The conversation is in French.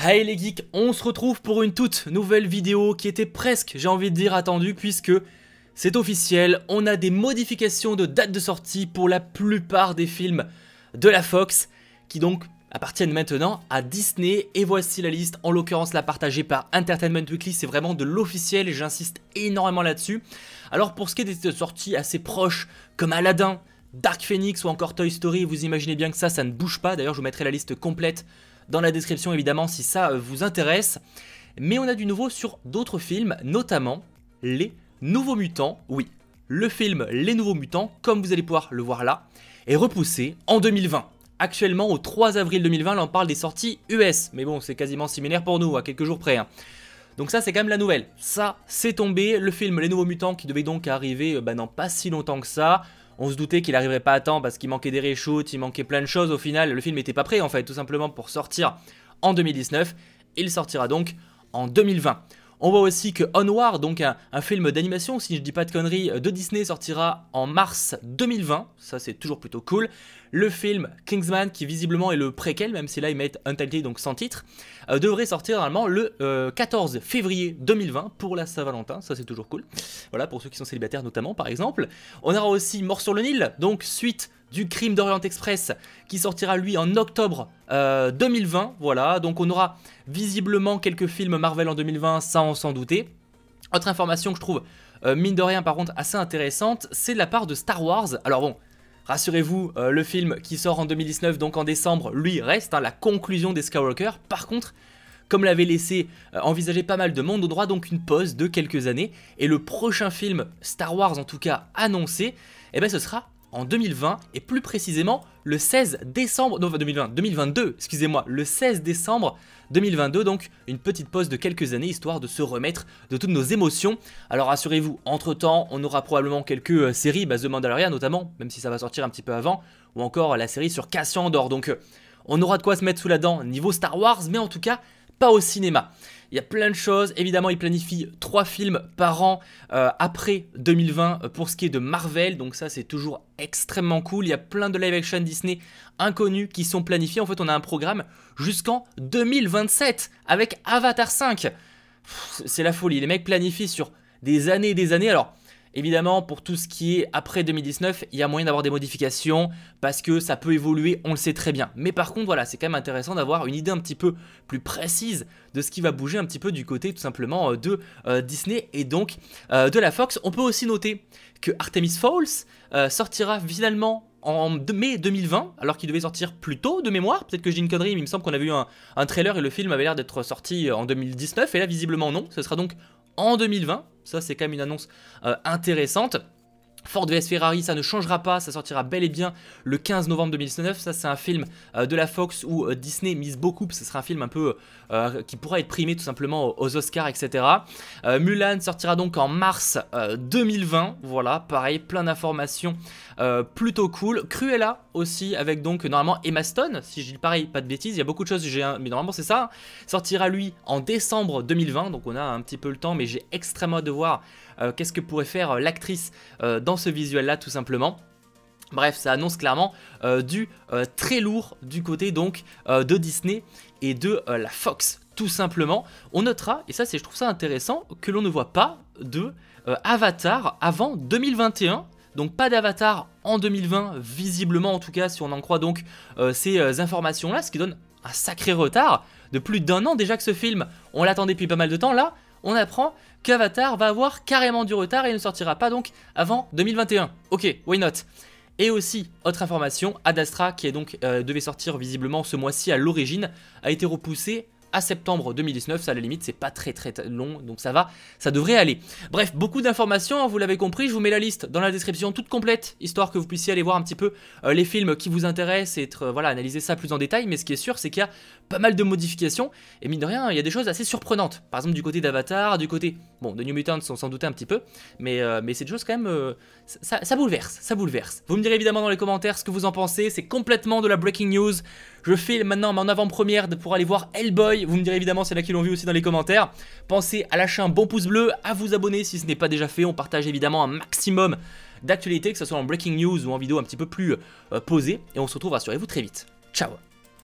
Hey les geeks, on se retrouve pour une toute nouvelle vidéo qui était presque, j'ai envie de dire, attendue puisque c'est officiel, on a des modifications de date de sortie pour la plupart des films de la Fox qui donc appartiennent maintenant à Disney et voici la liste, en l'occurrence la partagée par Entertainment Weekly, c'est vraiment de l'officiel et j'insiste énormément là-dessus. Alors pour ce qui est des sorties assez proches comme Aladdin, Dark Phoenix ou encore Toy Story, vous imaginez bien que ça, ça ne bouge pas. D'ailleurs, je vous mettrai la liste complète dans la description, évidemment, si ça euh, vous intéresse. Mais on a du nouveau sur d'autres films, notamment Les Nouveaux Mutants. Oui, le film Les Nouveaux Mutants, comme vous allez pouvoir le voir là, est repoussé en 2020. Actuellement, au 3 avril 2020, là on parle des sorties US, mais bon, c'est quasiment similaire pour nous, à quelques jours près. Hein. Donc ça, c'est quand même la nouvelle. Ça, c'est tombé, le film Les Nouveaux Mutants, qui devait donc arriver ben dans pas si longtemps que ça, on se doutait qu'il n'arriverait pas à temps parce qu'il manquait des reshoots, il manquait plein de choses. Au final, le film n'était pas prêt en fait, tout simplement pour sortir en 2019. Il sortira donc en 2020. On voit aussi que War, donc un, film d'animation, si je dis pas de conneries, euh, de Disney sortira en mars 2020. Ça, c'est toujours plutôt cool. Le film Kingsman, qui visiblement est le préquel, même si là ils mettent Untitled, donc sans titre, euh, devrait sortir normalement le 14 euh, février 2020 pour la Saint-Valentin. Ça, c'est toujours cool. Voilà, pour ceux qui sont célibataires notamment, par exemple. On aura aussi Mort sur le Nil, donc suite du crime d'Orient Express, qui sortira lui en octobre 2020, euh, voilà, donc on aura visiblement quelques films Marvel en 2020, sans on s'en doutait. Autre information que je trouve, euh, mine de rien par contre, assez intéressante, c'est de la part de Star Wars. Alors bon, rassurez-vous, euh, le film qui sort en 2019, donc en décembre, lui reste hein, la conclusion des Skywalker. Par contre, comme l'avait laissé envisager pas mal de monde, on aura donc une pause de quelques années, et le prochain film Star Wars en tout cas annoncé, eh bien ce sera en 2020 et plus précisément le 16 décembre non, 2020, 2022, excusez-moi, le 16 décembre 2022 donc une petite pause de quelques années histoire de se remettre de toutes nos émotions. Alors rassurez-vous, entre-temps, on aura probablement quelques euh, séries, base The Mandalorian notamment, même si ça va sortir un petit peu avant ou encore la série sur Cassian d'or, Donc euh, on aura de quoi se mettre sous la dent niveau Star Wars, mais en tout cas, pas au cinéma. Il y a plein de choses. Évidemment, il planifie trois films par an euh, après 2020 euh, pour ce qui est de Marvel. Donc ça, c'est toujours extrêmement cool. Il y a plein de live-action Disney inconnus qui sont planifiés. En fait, on a un programme jusqu'en 2027 avec Avatar 5. C'est la folie. Les mecs planifient sur des années et des années. Alors, Évidemment, pour tout ce qui est après 2019, il y a moyen d'avoir des modifications parce que ça peut évoluer, on le sait très bien. Mais par contre, voilà, c'est quand même intéressant d'avoir une idée un petit peu plus précise de ce qui va bouger un petit peu du côté tout simplement euh, de euh, Disney et donc euh, de la Fox. On peut aussi noter que Artemis Falls sortira finalement en mai 2020, alors qu'il devait sortir plus tôt de mémoire. Peut-être que j'ai une connerie, mais il me semble qu'on a eu un, un, trailer et le film avait l'air d'être sorti en 2019, et là visiblement non. Ce sera donc en 2020. Ça, c'est quand même une annonce euh, intéressante. Ford vs Ferrari, ça ne changera pas, ça sortira bel et bien le 15 novembre 2019. Ça, c'est un film euh, de la Fox où euh, Disney mise beaucoup, ce sera un film un peu euh, qui pourra être primé tout simplement aux, Oscars, etc. Mulan sortira donc en mars 2020. Voilà, pareil, plein d'informations plutôt cool. Cruella aussi, avec donc normalement Emma Stone, si je dis pareil, pas de bêtises, il y a beaucoup de choses, j'ai mais normalement c'est ça. Sortira lui en décembre 2020, donc on a un petit peu le temps, mais j'ai extrêmement hâte de voir qu'est-ce que pourrait faire l'actrice dans ce visuel-là tout simplement. Bref, ça annonce clairement euh, du euh, très lourd du côté donc euh, de Disney et de la Fox, tout simplement. On notera, et ça c'est je trouve ça intéressant, que l'on ne voit pas de Avatar avant 2021. Donc pas d'Avatar en 2020, visiblement en tout cas si on en croit donc ces informations-là, ce qui donne un sacré retard de plus d'un an déjà que ce film, on l'attendait depuis pas mal de temps là, on apprend qu'Avatar va avoir carrément du retard et ne sortira pas donc avant 2021. Ok, why not et aussi, autre information, AdastrA qui est donc, euh, devait sortir visiblement ce mois-ci à l'origine, a été repoussé à septembre 2019. Ça, à la limite, c'est pas très très long, donc ça va, ça devrait aller. Bref, beaucoup d'informations, hein, vous l'avez compris. Je vous mets la liste dans la description toute complète, histoire que vous puissiez aller voir un petit peu euh, les films qui vous intéressent et être, euh, voilà, analyser ça plus en détail. Mais ce qui est sûr, c'est qu'il y a pas mal de modifications. Et mine de rien, il y a des choses assez surprenantes. Par exemple, du côté d'Avatar, du côté. Bon, de New Mutants, on s'en doutait un petit peu. Mais, euh, mais c'est des choses quand même. Ça, ça, bouleverse, ça bouleverse. Vous me direz évidemment dans les commentaires ce que vous en pensez. C'est complètement de la breaking news. Je fais maintenant en avant-première pour aller voir Hellboy. Vous me direz évidemment c'est là qui l'ont vu aussi dans les commentaires. Pensez à lâcher un bon pouce bleu, à vous abonner si ce n'est pas déjà fait. On partage évidemment un maximum d'actualités, que ce soit en breaking news ou en vidéo un petit peu plus euh, posée. Et on se retrouve, rassurez-vous, très vite. Ciao